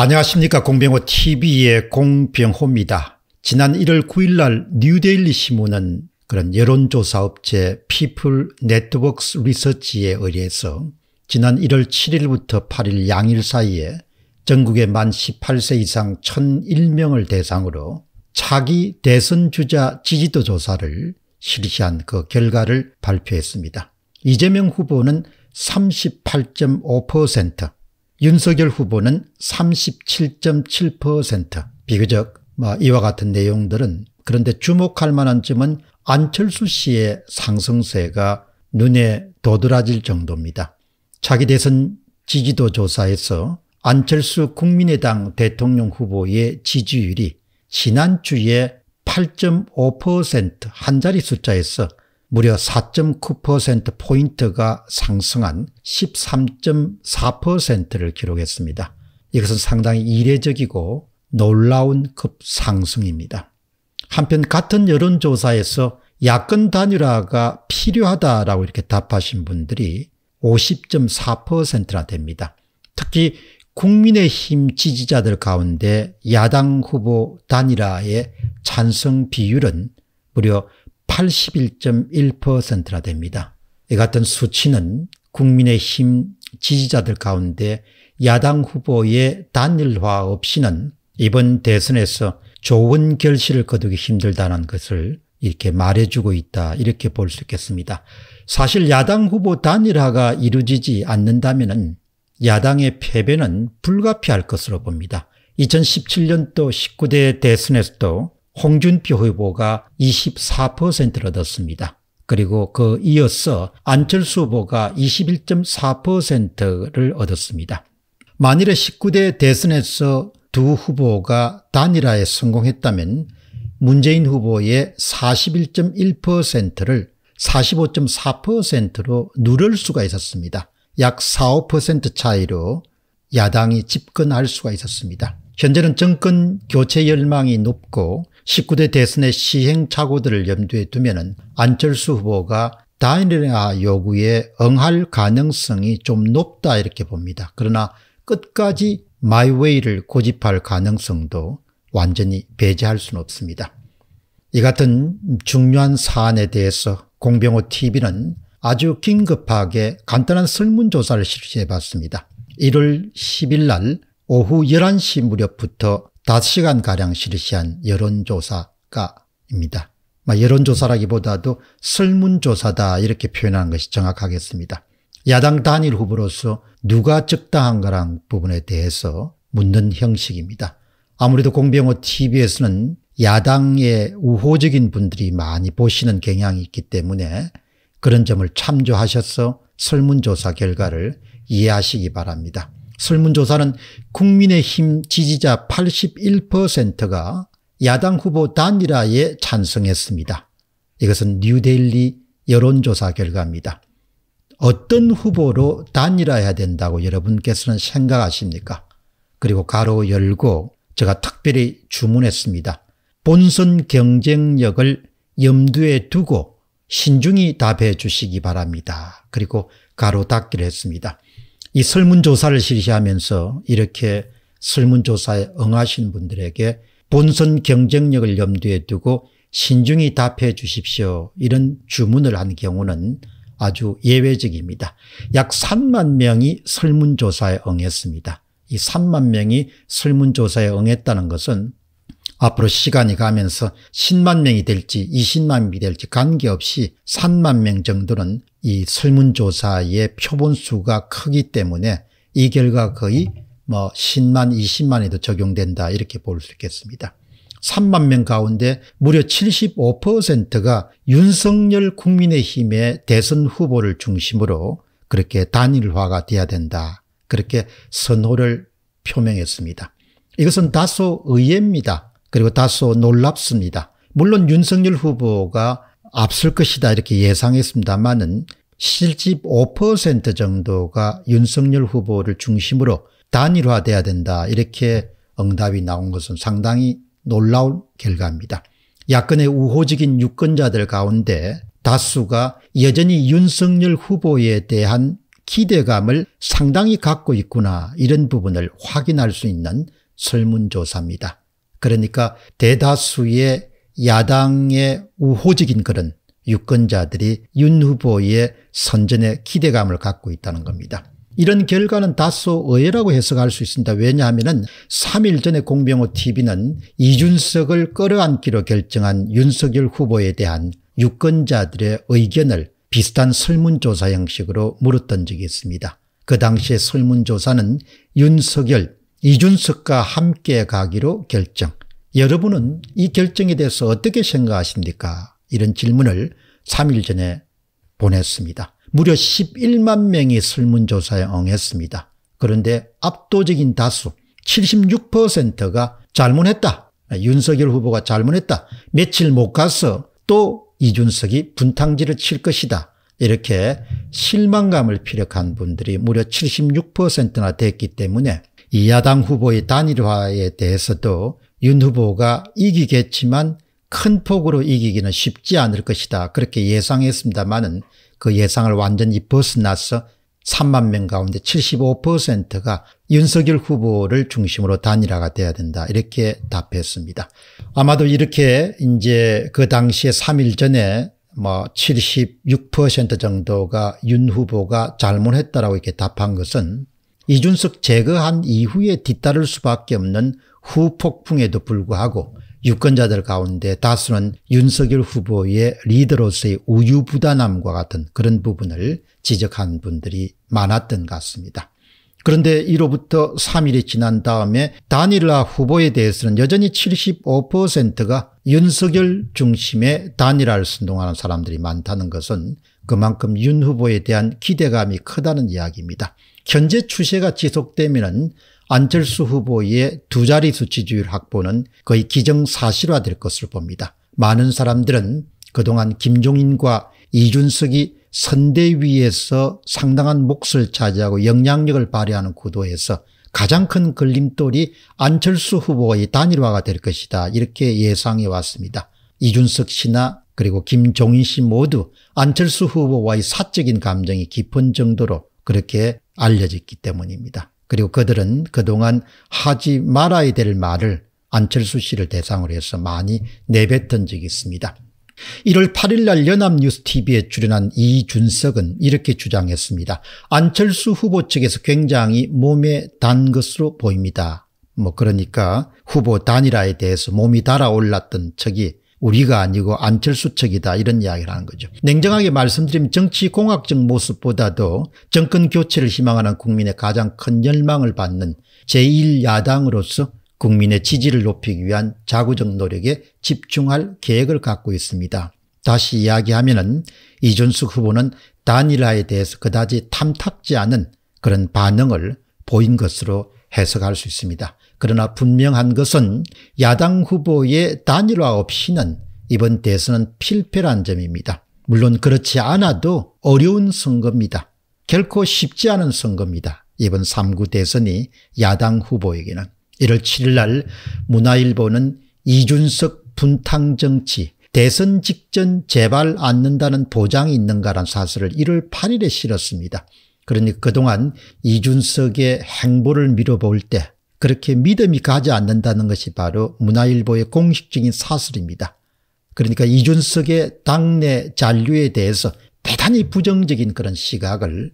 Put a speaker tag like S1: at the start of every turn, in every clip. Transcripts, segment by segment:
S1: 안녕하십니까 공병호 tv의 공병호입니다. 지난 1월 9일날 뉴데일리 신문은 그런 여론조사업체 피플 네트워크스 리서치에 의뢰해서 지난 1월 7일부터 8일 양일 사이에 전국의 만 18세 이상 1001명을 대상으로 차기 대선 주자 지지도 조사를 실시한 그 결과를 발표했습니다. 이재명 후보는 38.5%, 윤석열 후보는 37.7% 비교적 뭐 이와 같은 내용들은 그런데 주목할 만한 점은 안철수 씨의 상승세가 눈에 도드라질 정도입니다. 차기 대선 지지도 조사에서 안철수 국민의당 대통령 후보의 지지율이 지난주에 8.5%한 자리 숫자에서 무려 4.9%포인트가 상승한 13.4%를 기록했습니다. 이것은 상당히 이례적이고 놀라운 급상승입니다. 한편 같은 여론조사에서 야권 단일화가 필요하다라고 이렇게 답하신 분들이 50.4%나 됩니다. 특히 국민의힘 지지자들 가운데 야당 후보 단일화의 찬성 비율은 무려 81.1%나 됩니다. 이 같은 수치는 국민의힘 지지자들 가운데 야당 후보의 단일화 없이는 이번 대선에서 좋은 결실을 거두기 힘들다는 것을 이렇게 말해주고 있다 이렇게 볼 수 있겠습니다. 사실 야당 후보 단일화가 이루어지지 않는다면 야당의 패배는 불가피할 것으로 봅니다. 2017년도 19대 대선에서도 홍준표 후보가 24%를 얻었습니다. 그리고 그 이어서 안철수 후보가 21.4%를 얻었습니다. 만일에 19대 대선에서 두 후보가 단일화에 성공했다면 문재인 후보의 41.1%를 45.4%로 누를 수가 있었습니다. 약 4, 5% 차이로 야당이 집권할 수가 있었습니다. 현재는 정권 교체 열망이 높고 19대 대선의 시행착오들을 염두에 두면 안철수 후보가 다이내아 요구에 응할 가능성이 좀 높다 이렇게 봅니다. 그러나 끝까지 마이웨이를 고집할 가능성도 완전히 배제할 수는 없습니다. 이 같은 중요한 사안에 대해서 공병호TV는 아주 긴급하게 간단한 설문조사를 실시해봤습니다. 1월 10일 날 오후 11시 무렵부터 5시간가량 실시한 여론조사가입니다. 여론조사라기보다도 설문조사다 이렇게 표현하는 것이 정확하겠습니다. 야당 단일 후보로서 누가 적당한가란 부분에 대해서 묻는 형식입니다. 아무래도 공병호 TV에서는 야당의 우호적인 분들이 많이 보시는 경향이 있기 때문에 그런 점을 참조하셔서 설문조사 결과를 이해하시기 바랍니다. 설문조사는 국민의힘 지지자 81%가 야당 후보 단일화에 찬성했습니다. 이것은 뉴데리 여론조사 결과입니다. 어떤 후보로 단일화해야 된다고 여러분께서는 생각하십니까? 그리고 가로 열고 제가 특별히 주문했습니다. 본선 경쟁력을 염두에 두고 신중히 답해 주시기 바랍니다. 그리고 가로 닫기를 했습니다. 이 설문조사를 실시하면서 이렇게 설문조사에 응하신 분들에게 본선 경쟁력을 염두에 두고 신중히 답해 주십시오. 이런 주문을 한 경우는 아주 예외적입니다. 약 3만 명이 설문조사에 응했습니다. 이 3만 명이 설문조사에 응했다는 것은 앞으로 시간이 가면서 10만 명이 될지 20만 명이 될지 관계없이 3만 명 정도는 이 설문조사의 표본수가 크기 때문에 이 결과 거의 뭐 10만 20만에도 적용된다 이렇게 볼 수 있겠습니다. 3만 명 가운데 무려 75%가 윤석열 국민의힘의 대선 후보를 중심으로 그렇게 단일화가 돼야 된다. 그렇게 선호를 표명했습니다. 이것은 다소 의외입니다. 그리고 다소 놀랍습니다. 물론 윤석열 후보가 앞설 것이다 이렇게 예상했습니다만은 실집 5% 정도가 윤석열 후보를 중심으로 단일화돼야 된다 이렇게 응답이 나온 것은 상당히 놀라운 결과입니다. 야권의 우호적인 유권자들 가운데 다수가 여전히 윤석열 후보에 대한 기대감을 상당히 갖고 있구나 이런 부분을 확인할 수 있는 설문조사입니다. 그러니까 대다수의 야당의 우호적인 그런 유권자들이 윤 후보의 선전에 기대감을 갖고 있다는 겁니다. 이런 결과는 다소 의외라고 해석할 수 있습니다. 왜냐하면 3일 전에 공병호 tv는 이준석을 끌어안기로 결정한 윤석열 후보에 대한 유권자들의 의견을 비슷한 설문조사 형식으로 물었던 적이 있습니다. 그 당시의 설문조사는 윤석열 이준석과 함께 가기로 결정. 여러분은 이 결정에 대해서 어떻게 생각하십니까? 이런 질문을 3일 전에 보냈습니다. 무려 11만 명이 설문조사에 응했습니다. 그런데 압도적인 다수 76%가 잘못했다. 윤석열 후보가 잘못했다. 며칠 못 가서 또 이준석이 분탕질을 칠 것이다. 이렇게 실망감을 피력한 분들이 무려 76%나 됐기 때문에 이 야당 후보의 단일화에 대해서도 윤 후보가 이기겠지만 큰 폭으로 이기기는 쉽지 않을 것이다 그렇게 예상했습니다마는 그 예상을 완전히 벗어나서 3만 명 가운데 75%가 윤석열 후보를 중심으로 단일화가 돼야 된다 이렇게 답했습니다. 아마도 이렇게 이제 그 당시에 3일 전에 뭐 76% 정도가 윤 후보가 잘못했다라고 이렇게 답한 것은 이준석 제거한 이후에 뒤따를 수밖에 없는 후폭풍에도 불구하고 유권자들 가운데 다수는 윤석열 후보의 리더로서의 우유부단함과 같은 그런 부분을 지적한 분들이 많았던 것 같습니다. 그런데 이로부터 3일이 지난 다음에 단일화 후보에 대해서는 여전히 75%가 윤석열 중심의 단일화를 선동하는 사람들이 많다는 것은 그만큼 윤 후보에 대한 기대감이 크다는 이야기입니다. 현재 추세가 지속되면 안철수 후보의 두 자리 수치주율 확보는 거의 기정사실화될 것을 봅니다. 많은 사람들은 그동안 김종인과 이준석이 선대위에서 상당한 몫을 차지하고 영향력을 발휘하는 구도에서 가장 큰 걸림돌이 안철수 후보의 단일화가 될 것이다 이렇게 예상해 왔습니다. 이준석 씨나 그리고 김종인 씨 모두 안철수 후보와의 사적인 감정이 깊은 정도로 그렇게 알려졌기 때문입니다. 그리고 그들은 그동안 하지 말아야 될 말을 안철수 씨를 대상으로 해서 많이 내뱉은 적이 있습니다. 1월 8일 날 연합뉴스TV에 출연한 이준석은 이렇게 주장했습니다. 안철수 후보 측에서 굉장히 몸에 단 것으로 보입니다. 뭐 그러니까 후보 단일화에 대해서 몸이 달아올랐던 적이 우리가 아니고 안철수 측이다 이런 이야기를 하는 거죠. 냉정하게 말씀드리면 정치공학적 모습보다도 정권 교체를 희망하는 국민의 가장 큰 열망을 받는 제1야당으로서 국민의 지지를 높이기 위한 자구적 노력에 집중할 계획을 갖고 있습니다. 다시 이야기하면 은 이준숙 후보는 단일화에 대해서 그다지 탐탁지 않은 그런 반응을 보인 것으로 해석할 수 있습니다. 그러나 분명한 것은 야당 후보의 단일화 없이는 이번 대선은 필패란 점입니다. 물론 그렇지 않아도 어려운 선거입니다. 결코 쉽지 않은 선거입니다. 이번 3구 대선이 야당 후보에게는 1월 7일 날 문화일보는 이준석 분탕정치 대선 직전 재발 않는다는 보장이 있는가란 사설을 1월 8일에 실었습니다. 그러니 까 그동안 이준석의 행보를 밀어볼 때 그렇게 믿음이 가지 않는다는 것이 바로 문화일보의 공식적인 사설입니다. 그러니까 이준석의 당내 잔류에 대해서 대단히 부정적인 그런 시각을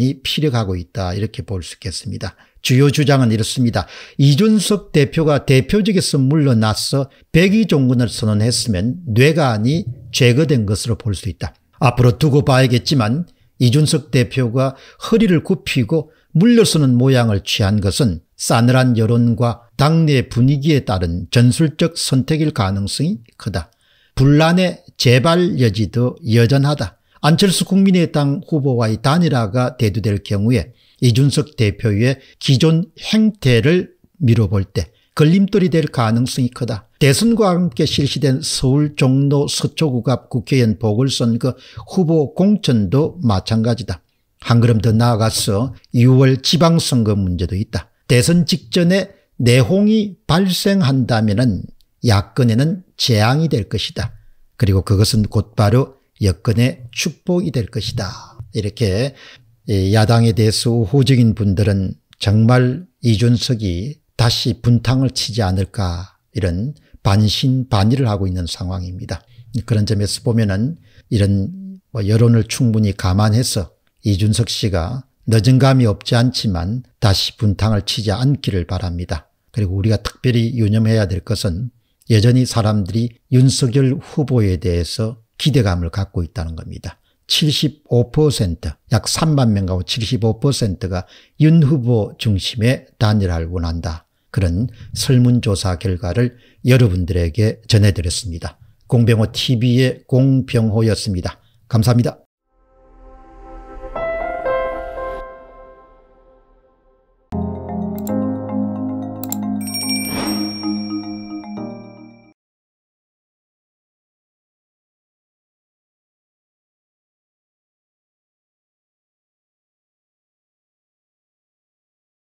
S1: 언론이 피력하고 있다 이렇게 볼 수 있겠습니다. 주요 주장은 이렇습니다. 이준석 대표가 대표직에서 물러나서 백의종군을 선언했으면 뇌관이 제거된 것으로 볼 수 있다. 앞으로 두고 봐야겠지만 이준석 대표가 허리를 굽히고 물러서는 모양을 취한 것은 싸늘한 여론과 당내 분위기에 따른 전술적 선택일 가능성이 크다. 분란의 재발 여지도 여전하다. 안철수 국민의당 후보와의 단일화가 대두될 경우에 이준석 대표의 기존 행태를 미뤄볼 때 걸림돌이 될 가능성이 크다. 대선과 함께 실시된 서울 종로 서초구갑 국회의원 보궐선거 후보 공천도 마찬가지다. 한 걸음 더 나아가서 6월 지방선거 문제도 있다. 대선 직전에 내홍이 발생한다면 야권에는 재앙이 될 것이다. 그리고 그것은 곧바로 여권의 축복이 될 것이다. 이렇게 예, 야당에 대해서 우호적인 분들은 정말 이준석이 다시 분탕을 치지 않을까 이런 반신반의를 하고 있는 상황입니다. 그런 점에서 보면은 이런 뭐 여론을 충분히 감안해서 이준석 씨가 늦은 감이 없지 않지만 다시 분탕을 치지 않기를 바랍니다. 그리고 우리가 특별히 유념해야 될 것은 여전히 사람들이 윤석열 후보에 대해서 기대감을 갖고 있다는 겁니다. 75%약 3만 명가고 75%가 윤 후보 중심의 단일화를 원한다. 그런 설문조사 결과를 여러분들에게 전해드렸습니다. 공병호 TV의 공병호였습니다. 감사합니다.